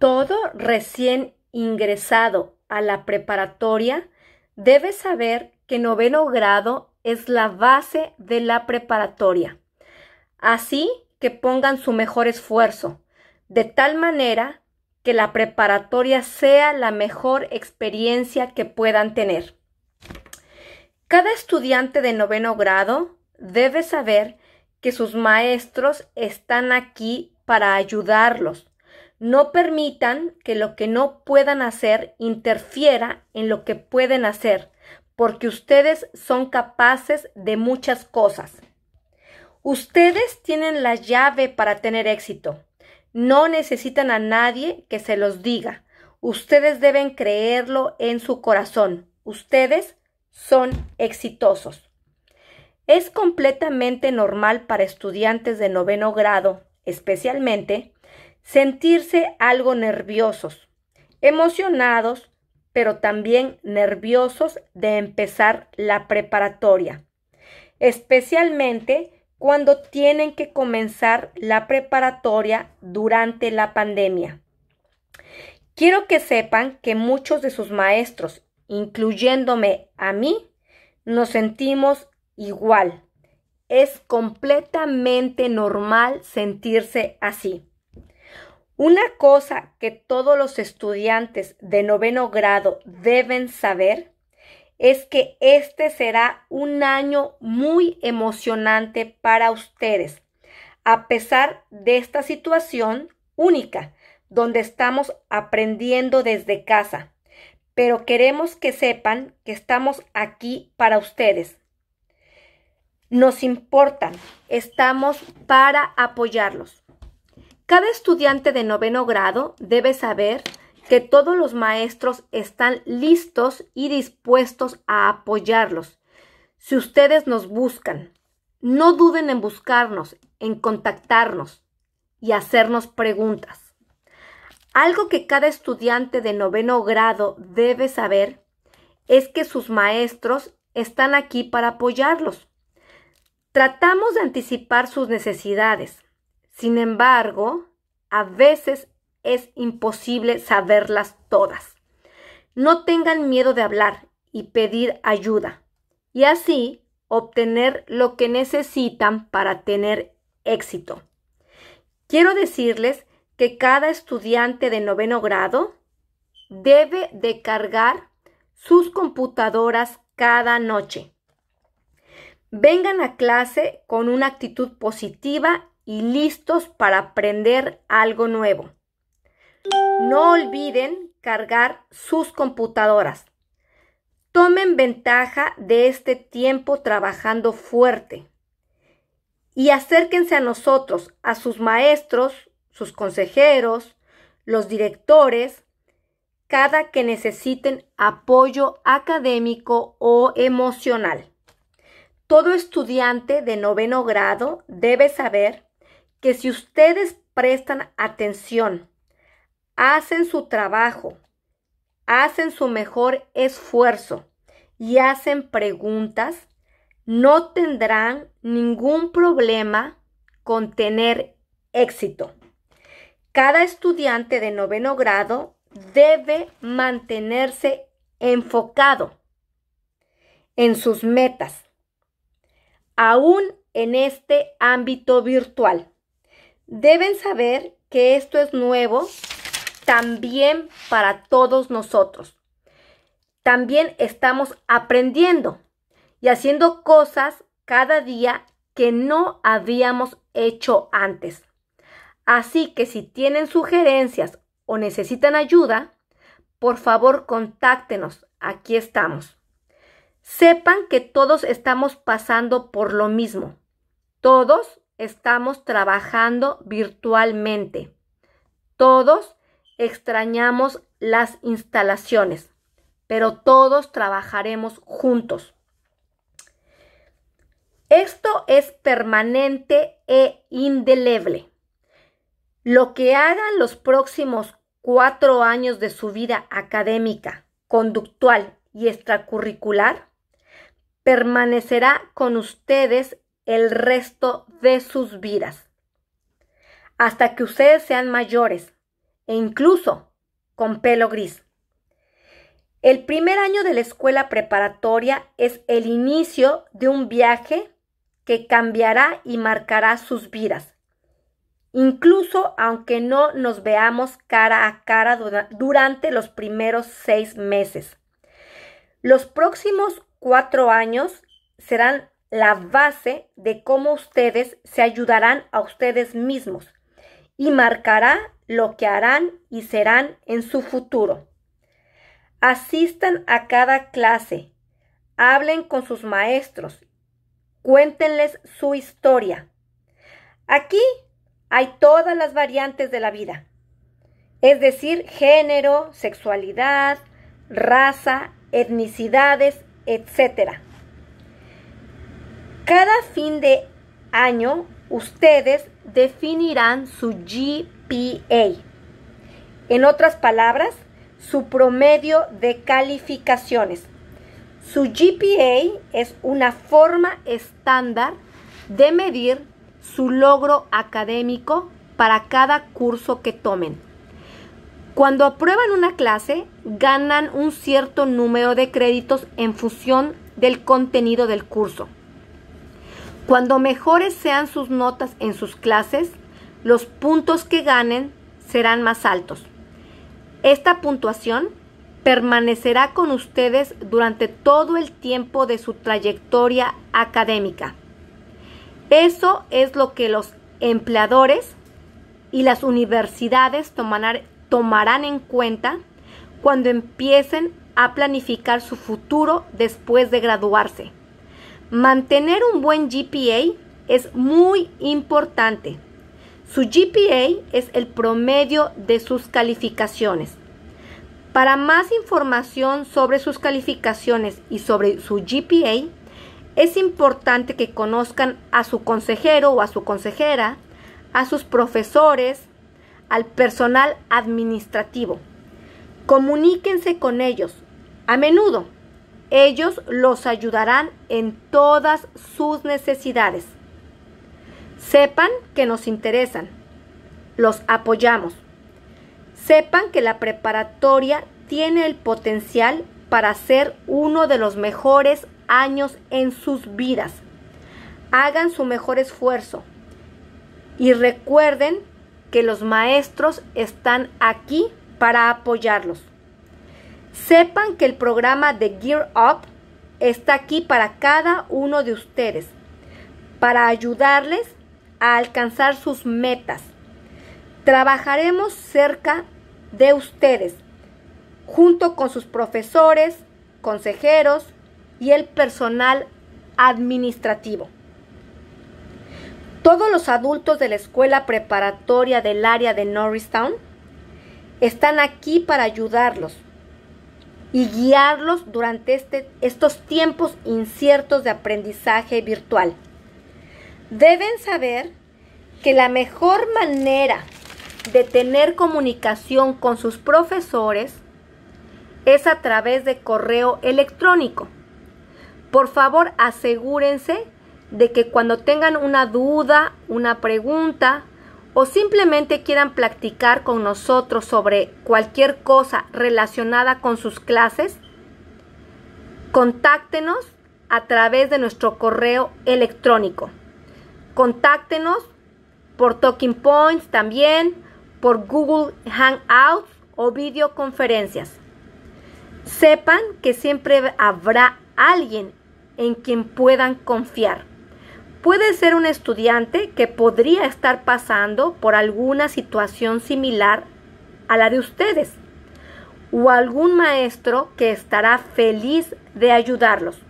Todo recién ingresado a la preparatoria debe saber que noveno grado es la base de la preparatoria. Así que pongan su mejor esfuerzo, de tal manera que la preparatoria sea la mejor experiencia que puedan tener. Cada estudiante de noveno grado debe saber que sus maestros están aquí para ayudarlos, no permitan que lo que no puedan hacer interfiera en lo que pueden hacer, porque ustedes son capaces de muchas cosas. Ustedes tienen la llave para tener éxito. No necesitan a nadie que se los diga. Ustedes deben creerlo en su corazón. Ustedes son exitosos. Es completamente normal para estudiantes de noveno grado, especialmente, sentirse algo nerviosos, emocionados, pero también nerviosos de empezar la preparatoria, especialmente cuando tienen que comenzar la preparatoria durante la pandemia. Quiero que sepan que muchos de sus maestros, incluyéndome a mí, nos sentimos igual. Es completamente normal sentirse así. Una cosa que todos los estudiantes de noveno grado deben saber es que este será un año muy emocionante para ustedes, a pesar de esta situación única, donde estamos aprendiendo desde casa. Pero queremos que sepan que estamos aquí para ustedes. Nos importan, estamos para apoyarlos. Cada estudiante de noveno grado debe saber que todos los maestros están listos y dispuestos a apoyarlos. Si ustedes nos buscan, no duden en buscarnos, en contactarnos y hacernos preguntas. Algo que cada estudiante de noveno grado debe saber es que sus maestros están aquí para apoyarlos. Tratamos de anticipar sus necesidades sin embargo, a veces es imposible saberlas todas. No tengan miedo de hablar y pedir ayuda y así obtener lo que necesitan para tener éxito. Quiero decirles que cada estudiante de noveno grado debe de cargar sus computadoras cada noche. Vengan a clase con una actitud positiva y listos para aprender algo nuevo. No olviden cargar sus computadoras. Tomen ventaja de este tiempo trabajando fuerte y acérquense a nosotros, a sus maestros, sus consejeros, los directores, cada que necesiten apoyo académico o emocional. Todo estudiante de noveno grado debe saber que si ustedes prestan atención, hacen su trabajo, hacen su mejor esfuerzo y hacen preguntas, no tendrán ningún problema con tener éxito. Cada estudiante de noveno grado debe mantenerse enfocado en sus metas, aún en este ámbito virtual. Deben saber que esto es nuevo también para todos nosotros. También estamos aprendiendo y haciendo cosas cada día que no habíamos hecho antes. Así que si tienen sugerencias o necesitan ayuda, por favor contáctenos. Aquí estamos. Sepan que todos estamos pasando por lo mismo. Todos estamos trabajando virtualmente. Todos extrañamos las instalaciones, pero todos trabajaremos juntos. Esto es permanente e indeleble. Lo que hagan los próximos cuatro años de su vida académica, conductual y extracurricular, permanecerá con ustedes el resto de sus vidas, hasta que ustedes sean mayores e incluso con pelo gris. El primer año de la escuela preparatoria es el inicio de un viaje que cambiará y marcará sus vidas, incluso aunque no nos veamos cara a cara durante los primeros seis meses. Los próximos cuatro años serán la base de cómo ustedes se ayudarán a ustedes mismos y marcará lo que harán y serán en su futuro. Asistan a cada clase, hablen con sus maestros, cuéntenles su historia. Aquí hay todas las variantes de la vida, es decir, género, sexualidad, raza, etnicidades, etcétera. Cada fin de año ustedes definirán su GPA. En otras palabras, su promedio de calificaciones. Su GPA es una forma estándar de medir su logro académico para cada curso que tomen. Cuando aprueban una clase, ganan un cierto número de créditos en función del contenido del curso. Cuando mejores sean sus notas en sus clases, los puntos que ganen serán más altos. Esta puntuación permanecerá con ustedes durante todo el tiempo de su trayectoria académica. Eso es lo que los empleadores y las universidades tomarán, en cuenta cuando empiecen a planificar su futuro después de graduarse. Mantener un buen GPA es muy importante. Su GPA es el promedio de sus calificaciones. Para más información sobre sus calificaciones y sobre su GPA, es importante que conozcan a su consejero o a su consejera, a sus profesores, al personal administrativo. Comuníquense con ellos a menudo ellos los ayudarán en todas sus necesidades. Sepan que nos interesan. Los apoyamos. Sepan que la preparatoria tiene el potencial para ser uno de los mejores años en sus vidas. Hagan su mejor esfuerzo y recuerden que los maestros están aquí para apoyarlos. Sepan que el programa de Gear Up está aquí para cada uno de ustedes, para ayudarles a alcanzar sus metas. Trabajaremos cerca de ustedes, junto con sus profesores, consejeros y el personal administrativo. Todos los adultos de la escuela preparatoria del área de Norristown están aquí para ayudarlos y guiarlos durante este, estos tiempos inciertos de aprendizaje virtual. Deben saber que la mejor manera de tener comunicación con sus profesores es a través de correo electrónico. Por favor, asegúrense de que cuando tengan una duda, una pregunta o simplemente quieran practicar con nosotros sobre cualquier cosa relacionada con sus clases, contáctenos a través de nuestro correo electrónico. Contáctenos por Talking Points también, por Google Hangouts o videoconferencias. Sepan que siempre habrá alguien en quien puedan confiar. Puede ser un estudiante que podría estar pasando por alguna situación similar a la de ustedes o algún maestro que estará feliz de ayudarlos.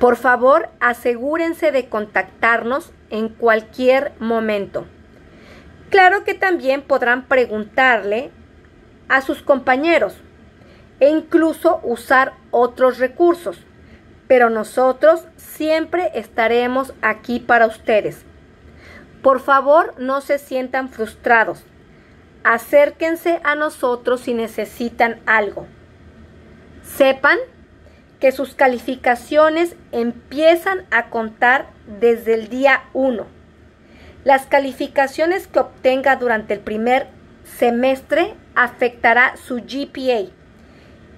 Por favor, asegúrense de contactarnos en cualquier momento. Claro que también podrán preguntarle a sus compañeros e incluso usar otros recursos pero nosotros siempre estaremos aquí para ustedes. Por favor, no se sientan frustrados. Acérquense a nosotros si necesitan algo. Sepan que sus calificaciones empiezan a contar desde el día 1. Las calificaciones que obtenga durante el primer semestre afectará su GPA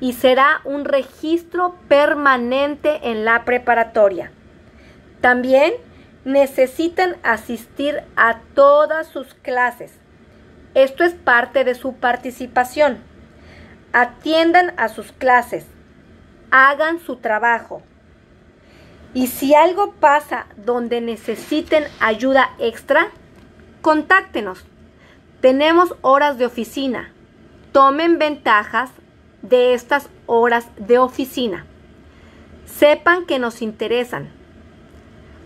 y será un registro permanente en la preparatoria. También necesitan asistir a todas sus clases. Esto es parte de su participación. Atiendan a sus clases, hagan su trabajo. Y si algo pasa donde necesiten ayuda extra, contáctenos. Tenemos horas de oficina. Tomen ventajas de estas horas de oficina. Sepan que nos interesan.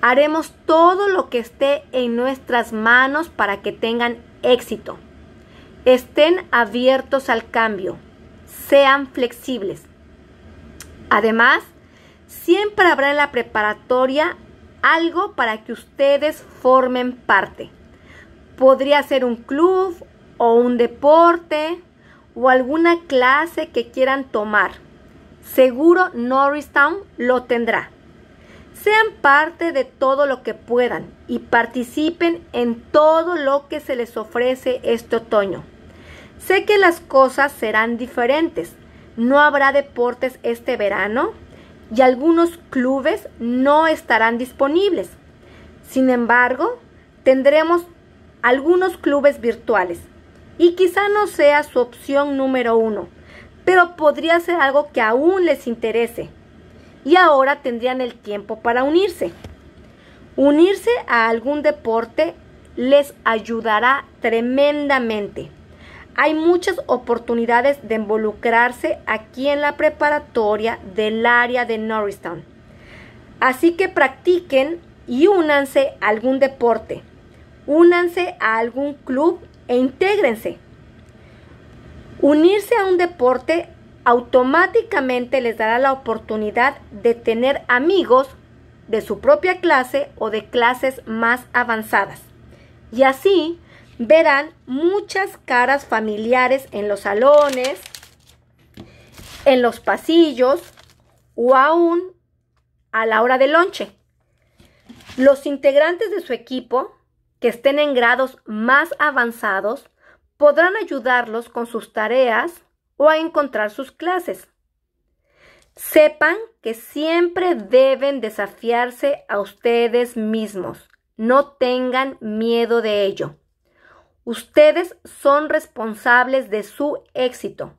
Haremos todo lo que esté en nuestras manos para que tengan éxito. Estén abiertos al cambio. Sean flexibles. Además, siempre habrá en la preparatoria algo para que ustedes formen parte. Podría ser un club o un deporte, o alguna clase que quieran tomar. Seguro Norristown lo tendrá. Sean parte de todo lo que puedan y participen en todo lo que se les ofrece este otoño. Sé que las cosas serán diferentes. No habrá deportes este verano y algunos clubes no estarán disponibles. Sin embargo, tendremos algunos clubes virtuales y quizá no sea su opción número uno, pero podría ser algo que aún les interese. Y ahora tendrían el tiempo para unirse. Unirse a algún deporte les ayudará tremendamente. Hay muchas oportunidades de involucrarse aquí en la preparatoria del área de Norristown. Así que practiquen y únanse a algún deporte. Únanse a algún club e intégrense. Unirse a un deporte automáticamente les dará la oportunidad de tener amigos de su propia clase o de clases más avanzadas. Y así verán muchas caras familiares en los salones, en los pasillos o aún a la hora de lonche. Los integrantes de su equipo que estén en grados más avanzados podrán ayudarlos con sus tareas o a encontrar sus clases. Sepan que siempre deben desafiarse a ustedes mismos. No tengan miedo de ello. Ustedes son responsables de su éxito.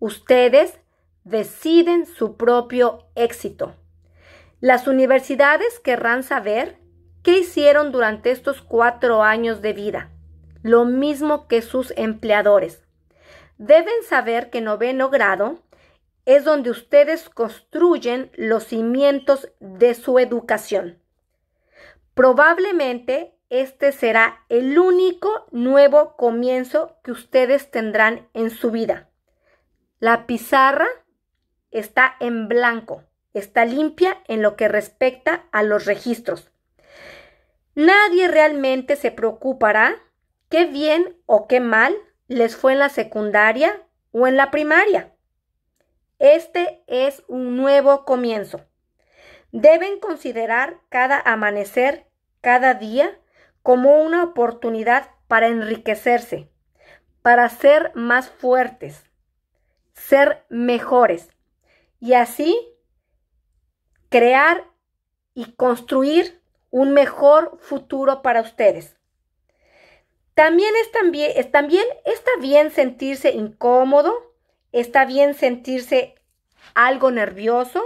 Ustedes deciden su propio éxito. Las universidades querrán saber ¿Qué hicieron durante estos cuatro años de vida? Lo mismo que sus empleadores. Deben saber que noveno grado es donde ustedes construyen los cimientos de su educación. Probablemente este será el único nuevo comienzo que ustedes tendrán en su vida. La pizarra está en blanco, está limpia en lo que respecta a los registros. Nadie realmente se preocupará qué bien o qué mal les fue en la secundaria o en la primaria. Este es un nuevo comienzo. Deben considerar cada amanecer, cada día, como una oportunidad para enriquecerse, para ser más fuertes, ser mejores y así crear y construir un mejor futuro para ustedes. También, es también, está bien sentirse incómodo, está bien sentirse algo nervioso,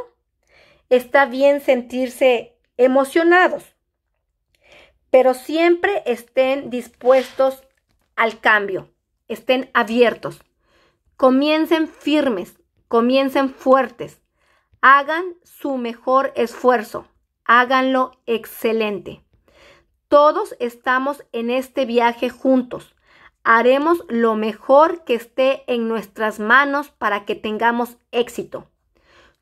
está bien sentirse emocionados, pero siempre estén dispuestos al cambio, estén abiertos, comiencen firmes, comiencen fuertes, hagan su mejor esfuerzo. Háganlo excelente. Todos estamos en este viaje juntos. Haremos lo mejor que esté en nuestras manos para que tengamos éxito.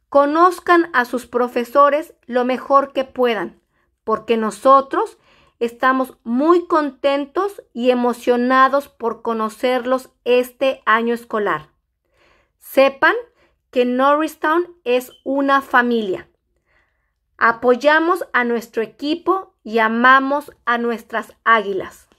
Conozcan a sus profesores lo mejor que puedan, porque nosotros estamos muy contentos y emocionados por conocerlos este año escolar. Sepan que Norristown es una familia apoyamos a nuestro equipo y amamos a nuestras águilas.